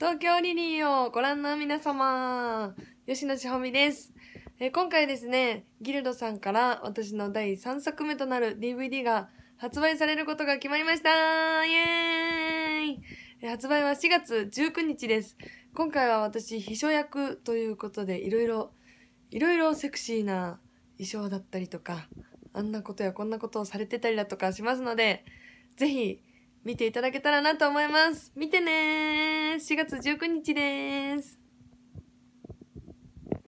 東京リリーをご覧の皆様、吉野千穂美です。え今回ですね、ギルドさんから私の第3作目となる DVD が発売されることが決まりましたイェーイ発売は4月19日です。今回は私、秘書役ということで、いろいろ、いろいろセクシーな衣装だったりとか、あんなことやこんなことをされてたりだとかしますので、ぜひ、見ていただけたらなと思います。見てねー !4 月19日です。